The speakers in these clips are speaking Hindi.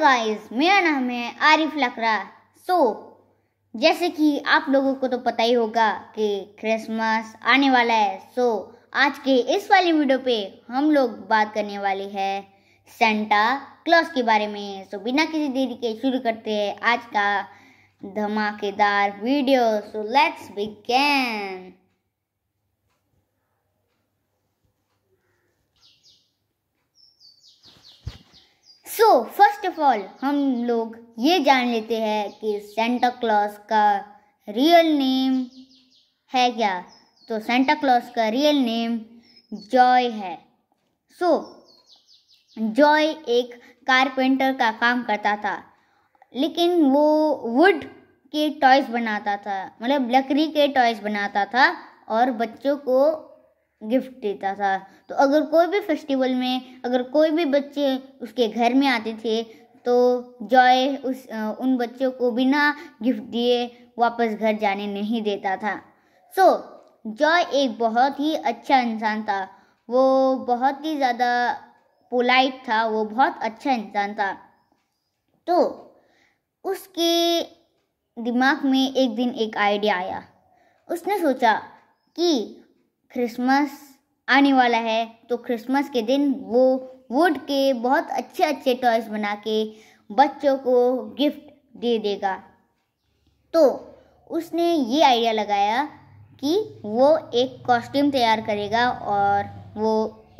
गाइस मेरा नाम है आरिफ लकरा सो so, जैसे कि आप लोगों को तो पता ही होगा कि क्रिसमस आने वाला है सो so, आज के इस वाली वीडियो पे हम लोग बात करने वाले हैं सेंटा क्लॉस के बारे में सो so, बिना किसी देरी के शुरू करते हैं आज का धमाकेदार video so let's begin so first of all हम लोग ये जान लेते हैं कि सेंटा क्लॉज का रियल नेम है क्या तो सेंटा क्लॉज का रियल नेम जॉय है सो so, जॉय एक कारपेंटर का काम करता था लेकिन वो वुड के टॉयज़ बनाता था मतलब लकड़ी के टॉयज़ बनाता था और बच्चों को गिफ्ट देता था तो अगर कोई भी फेस्टिवल में अगर कोई भी बच्चे उसके घर में आते थे तो जॉय उस उन बच्चों को बिना गिफ्ट दिए वापस घर जाने नहीं देता था सो so, जॉय एक बहुत ही अच्छा इंसान था वो बहुत ही ज़्यादा पोलाइट था वो बहुत अच्छा इंसान था तो उसके दिमाग में एक दिन एक आइडिया आया उसने सोचा कि क्रिसमस आने वाला है तो क्रिसमस के दिन वो वुड के बहुत अच्छे अच्छे टॉयज बना के बच्चों को गिफ्ट दे देगा तो उसने ये आइडिया लगाया कि वो एक कॉस्ट्यूम तैयार करेगा और वो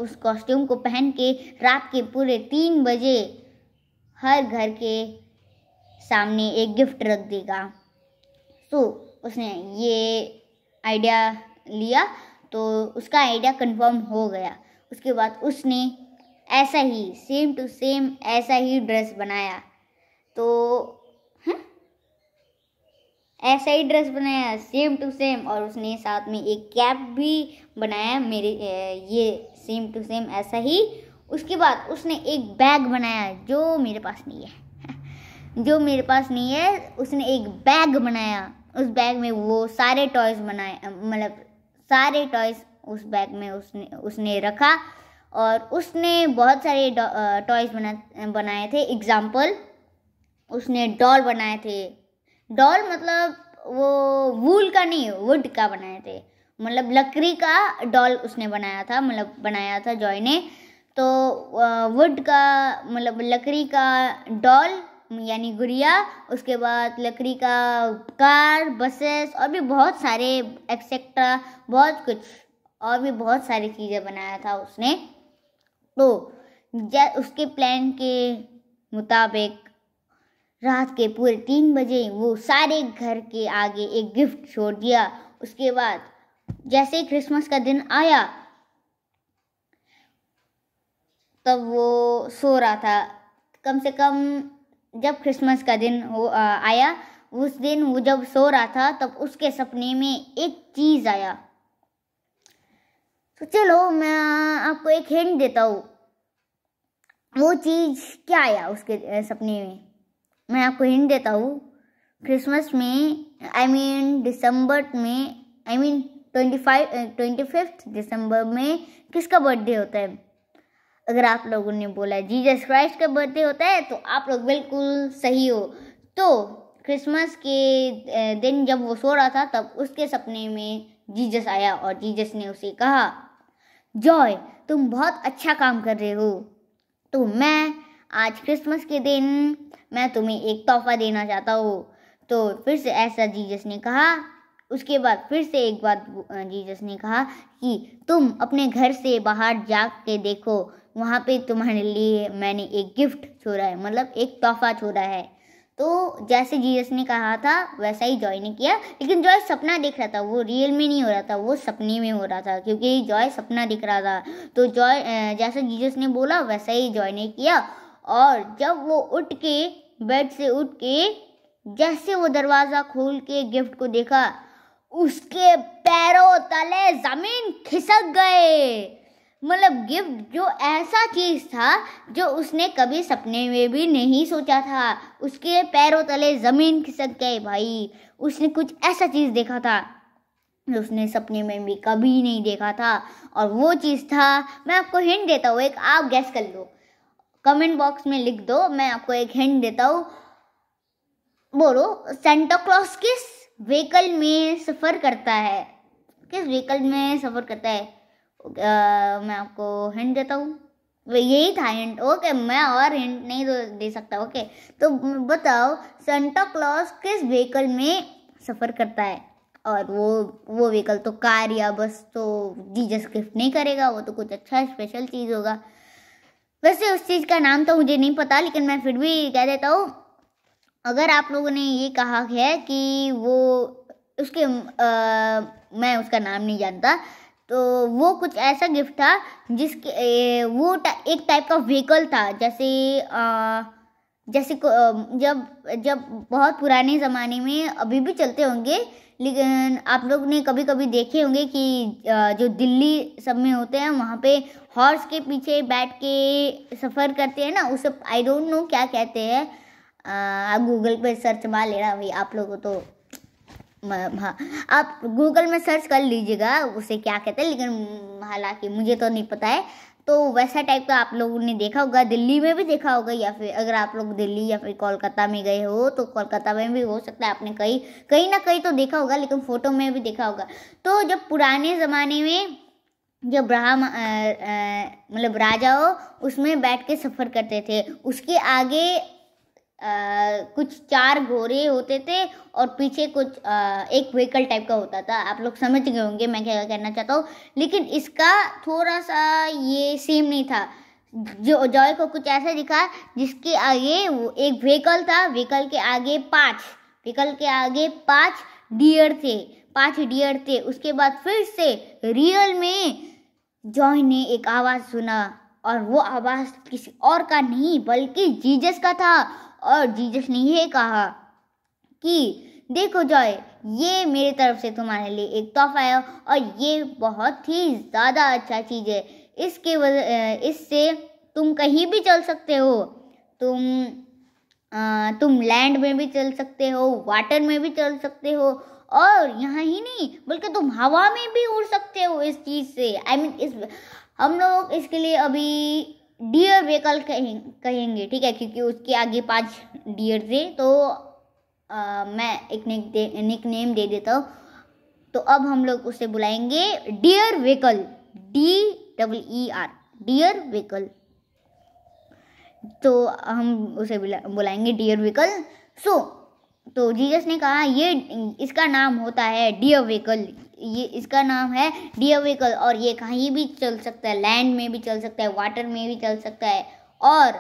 उस कॉस्ट्यूम को पहन के रात के पूरे तीन बजे हर घर के सामने एक गिफ्ट रख देगा तो उसने ये आइडिया लिया तो उसका आइडिया कंफर्म हो गया उसके बाद उसने ऐसा ही सेम टू सेम ऐसा ही ड्रेस बनाया तो है? हाँ? ऐसा ही ड्रेस बनाया सेम टू सेम और उसने साथ में एक कैप भी बनाया मेरे ये सेम टू सेम ऐसा ही उसके बाद उसने एक बैग बनाया जो मेरे पास नहीं है जो मेरे पास नहीं है उसने एक बैग बनाया उस बैग में वो सारे टॉयज बनाए मतलब सारे टॉयज उस बैग में उसने उसने रखा और उसने बहुत सारे टॉयज बना बनाए थे एग्जाम्पल उसने डॉल बनाए थे डॉल मतलब वो वूल का नहीं वुड का बनाए थे मतलब लकड़ी का डॉल उसने बनाया था मतलब बनाया था जॉय ने तो वुड का मतलब लकड़ी का डॉल यानी गुड़िया उसके बाद लकड़ी का कार बसेस और भी बहुत सारे एक्सेट्रा बहुत कुछ और भी बहुत सारी चीज़ें बनाया था उसने तो उसके प्लान के मुताबिक रात के पूरे तीन बजे वो सारे घर के आगे एक गिफ्ट छोड़ दिया उसके बाद जैसे ही क्रिसमस का दिन आया तब वो सो रहा था कम से कम जब क्रिसमस का दिन हो आया उस दिन वो जब सो रहा था तब उसके सपने में एक चीज़ आया तो चलो मैं आपको एक हिंट देता हूँ वो चीज़ क्या आया उसके सपने में मैं आपको हिंट देता हूँ क्रिसमस में आई मीन दिसंबर में I mean twenty five twenty fifth December में किसका बर्थडे होता है अगर आप लोगों ने बोला जीजस क्राइस्ट का बर्थडे होता है तो आप लोग बिल्कुल सही हो तो क्रिसमस के दिन जब वो सो रहा था तब उसके सपने में जीजस आया और जीजस ने उसे कहा जॉय तुम बहुत अच्छा काम कर रहे हो तो मैं आज क्रिसमस के दिन मैं तुम्हें एक तोहफा देना चाहता हूँ तो फिर से ऐसा जीजस ने कहा उसके बाद फिर से एक बात जीजस ने कहा कि तुम अपने घर से बाहर जा के देखो वहाँ पे तुम्हारे लिए मैंने एक गिफ्ट छोड़ा है मतलब एक तोहफा छोड़ा है तो जैसे जीजस ने कहा था वैसा ही जॉय ने किया लेकिन जॉय सपना देख रहा था वो रियल में नहीं हो रहा था वो सपने में हो रहा था क्योंकि जॉय सपना दिख रहा था तो जॉय जैसा जीजस ने बोला वैसा ही जॉय ने किया और जब वो उठ के बेड से उठ के जैसे वो दरवाज़ा खोल के गिफ्ट को देखा उसके पैरों तले ज़मीन खिसक गए मतलब गिफ्ट जो ऐसा चीज़ था जो उसने कभी सपने में भी नहीं सोचा था उसके पैरों तले ज़मीन खिसक गए भाई उसने कुछ ऐसा चीज़ देखा था जो उसने सपने में भी कभी नहीं देखा था और वो चीज़ था मैं आपको हिंट देता हूँ एक आप गैस कर लो कमेंट बॉक्स में लिख दो मैं आपको एक हिंट देता हूँ बोलो सेंटा क्लॉस किस व्हीकल में सफ़र करता है किस व्हीकल में सफ़र करता है मैं आपको हिंट देता हूँ यही था हिंट ओके मैं और हिंट नहीं दे सकता ओके तो बताओ सेंटा क्लॉज किस व्हीकल में सफ़र करता है और वो वो व्हीकल तो कार या बस तो जीजस गिफ्ट नहीं करेगा वो तो कुछ अच्छा स्पेशल चीज़ होगा वैसे उस चीज़ का नाम तो मुझे नहीं पता लेकिन मैं फिर भी कह देता हूँ अगर आप लोगों ने ये कहा है कि वो उसके आ, मैं उसका नाम नहीं जानता तो वो कुछ ऐसा गिफ्ट था जिसके वो एक टाइप का व्हीकल था जैसे आ, जैसे जब जब बहुत पुराने ज़माने में अभी भी चलते होंगे लेकिन आप लोग ने कभी कभी देखे होंगे कि जो दिल्ली सब में होते हैं वहाँ पे हॉर्स के पीछे बैठ के सफ़र करते हैं ना उसे आई डोंट नो क्या कहते हैं गूगल पे सर्च मार लेना भाई आप लोगों को तो आप गूगल में सर्च कर लीजिएगा उसे क्या कहते हैं लेकिन हालांकि मुझे तो नहीं पता है तो वैसा टाइप का आप लोगों ने देखा होगा दिल्ली में भी देखा होगा या फिर अगर आप लोग दिल्ली या फिर कोलकाता में गए हो तो कोलकाता में भी हो सकता है आपने कहीं कहीं ना कहीं तो देखा होगा लेकिन फ़ोटो में भी देखा होगा तो जब पुराने ज़माने में जब ब्राह्म मतलब राजाओं उसमें बैठ के सफ़र करते थे उसके आगे कुछ चार घोड़े होते थे और पीछे कुछ आ, एक व्हीकल टाइप का होता था आप लोग समझ गए होंगे मैं क्या कहना चाहता हूँ लेकिन इसका थोड़ा सा ये सेम नहीं था जो जॉय को कुछ ऐसा दिखा जिसके आगे वो एक व्हीकल था व्हीकल के आगे पाँच व्हीकल के आगे पाँच डियर थे पाँच डियर थे उसके बाद फिर से रियल में जॉय ने एक आवाज़ सुना और वो आवाज़ किसी और का नहीं बल्कि जीजस का था और जीजस ने यह कहा कि देखो जॉय ये मेरे तरफ से तुम्हारे लिए एक तोहफा है और ये बहुत ही ज़्यादा अच्छा चीज़ है इसके वजह इससे तुम कहीं भी चल सकते हो तुम आ, तुम लैंड में भी चल सकते हो वाटर में भी चल सकते हो और यहाँ ही नहीं बल्कि तुम हवा में भी उड़ सकते हो इस चीज़ से आई I मीन mean, इस हम लोग इसके लिए अभी डियर व्हीकल कहें कहेंगे ठीक है क्योंकि उसके आगे पांच डियर थे तो आ, मैं एक निक निक नेम दे देता हूँ तो अब हम लोग उसे बुलाएंगे deer vehicle D double E R deer vehicle तो हम उसे बुलाएंगे डियर व्हीकल सो तो जीसस ने कहा ये इसका नाम होता है डियर व्हीकल ये इसका नाम है डियर व्हीकल और ये कहीं भी चल सकता है लैंड में भी चल सकता है वाटर में भी चल सकता है और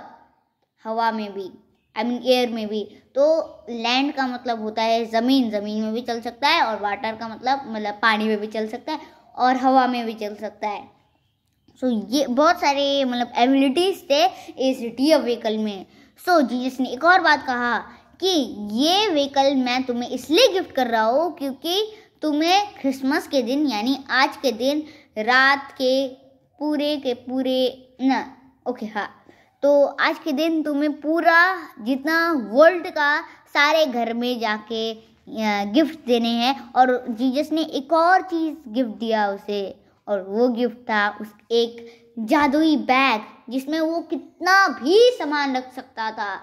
हवा में भी आई मीन एयर में भी तो लैंड का मतलब होता है ज़मीन ज़मीन में भी चल सकता है और वाटर का मतलब मतलब पानी में भी चल सकता है और हवा में भी चल सकता है सो so, ये बहुत सारे मतलब एबिलिटीज़ थे इस डी व्हीकल में सो so, जीसस ने एक और बात कहा कि ये व्हीकल मैं तुम्हें इसलिए गिफ्ट कर रहा हूँ क्योंकि तुम्हें क्रिसमस के दिन यानी आज के दिन रात के पूरे के पूरे न ओके हाँ तो आज के दिन तुम्हें पूरा जितना वर्ल्ड का सारे घर में जाके गिफ्ट देने हैं और जीजस ने एक और चीज़ गिफ्ट दिया उसे और वो गिफ्ट था उस एक जादुई बैग जिसमें वो कितना भी सामान रख सकता था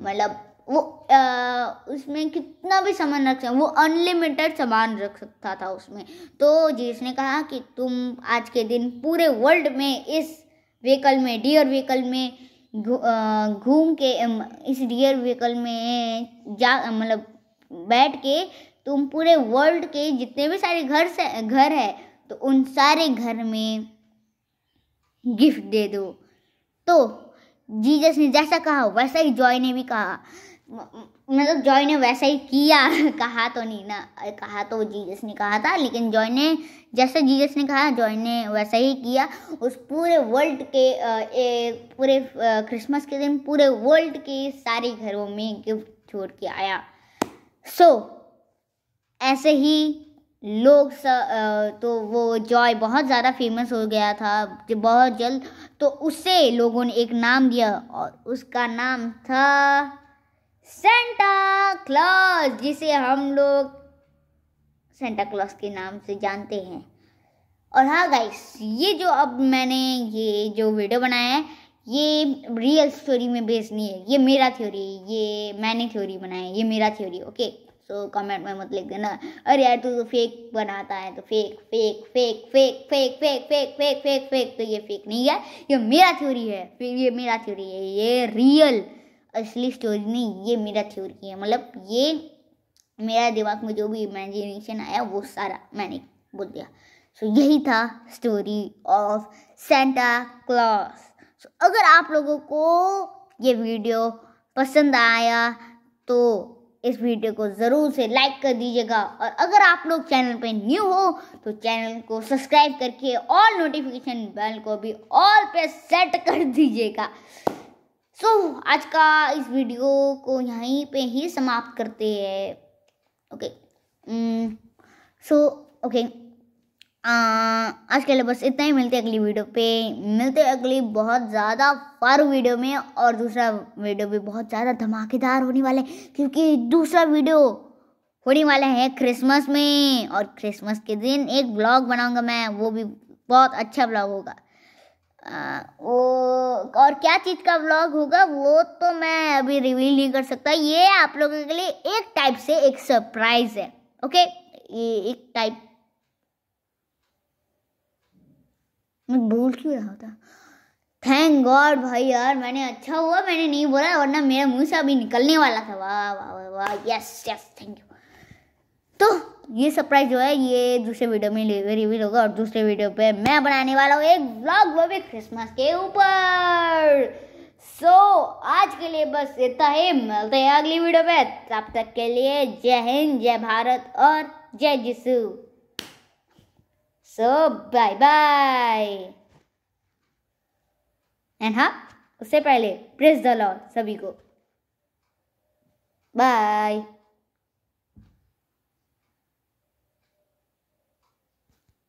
मतलब वो आ, उसमें कितना भी सामान रख सकते वो अनलिमिटेड सामान रख सकता था उसमें तो जीस ने कहा कि तुम आज के दिन पूरे वर्ल्ड में इस व्हीकल में डियर व्हीकल में घूम के इस डियर व्हीकल में जा मतलब बैठ के तुम पूरे वर्ल्ड के जितने भी सारे घर से घर है तो उन सारे घर में गिफ्ट दे दो तो जीजस ने जैसा कहा वैसा ही जॉय ने भी कहा मतलब जॉय ने वैसा ही किया कहा तो नहीं ना कहा तो जीजस ने कहा था लेकिन जॉय ने जैसे जीजस ने कहा जॉय ने वैसा ही किया उस पूरे वर्ल्ड के ए, पूरे क्रिसमस के दिन पूरे वर्ल्ड के सारे घरों में गिफ्ट छोड़ के आया सो so, ऐसे ही लोग स, तो वो जॉय बहुत ज़्यादा फेमस हो गया था बहुत जल्द तो उसे लोगों ने एक नाम दिया और उसका नाम था सेंटा क्लॉज जिसे हम लोग सेंटा क्लॉज के नाम से जानते हैं और हाँ गाइस ये जो अब मैंने ये जो वीडियो बनाया है ये रियल स्टोरी में बेस नहीं है ये मेरा थ्योरी ये मैंने थ्योरी बनाया है ये मेरा थ्योरी ओके सो कमेंट में मत लिख देना अरे यार तू तो फेक बनाता है तो fake fake fake fake fake fake fake fake fake fake तो ये फेक नहीं है ये मेरा थ्योरी है ये मेरा थ्योरी है ये रियल असली स्टोरी नहीं ये मेरा थ्योरी है मतलब ये मेरा दिमाग में जो भी इमेजिनेशन आया वो सारा मैंने बोल दिया सो so, यही था story of Santa Claus so अगर आप लोगों को ये वीडियो पसंद आया तो इस वीडियो को ज़रूर से लाइक कर दीजिएगा और अगर आप लोग चैनल पे न्यू हो तो चैनल को सब्सक्राइब करके ऑल नोटिफिकेशन बेल को भी ऑल पे सेट कर दीजिएगा सो so, आज का इस वीडियो को यहीं पे ही समाप्त करते हैं ओके सो ओके आज के लिए बस इतना ही मिलते अगली वीडियो पे मिलते अगली बहुत ज़्यादा फार वीडियो में और दूसरा वीडियो भी बहुत ज़्यादा धमाकेदार होने वाला है क्योंकि दूसरा वीडियो होने वाला है क्रिसमस में और क्रिसमस के दिन एक ब्लॉग बनाऊंगा मैं वो भी बहुत अच्छा ब्लॉग होगा वो और क्या चीज़ का व्लॉग होगा वो तो मैं अभी रिवील नहीं कर सकता ये आप लोगों के लिए एक टाइप से एक सरप्राइज़ है ओके ये एक टाइप मैं भूल क्यों रहा था थैंक गॉड भाई यार मैंने अच्छा हुआ मैंने नहीं बोला वरना मेरा मुंह से अभी निकलने वाला था वाह वाह वाह यस यस थैंक यू तो ये सरप्राइज जो है ये दूसरे वीडियो में रिवील होगा और दूसरे वीडियो पे मैं बनाने वाला हूँ एक ब्लॉग वो भी क्रिसमस के ऊपर सो so, आज के लिए बस इतना ही मिलते हैं अगली वीडियो में तब तक के लिए जय हिंद जय भारत और जय जिसु सो बाय बाय एंड हाँ उससे पहले प्रेस द लॉर्ड सभी को बाय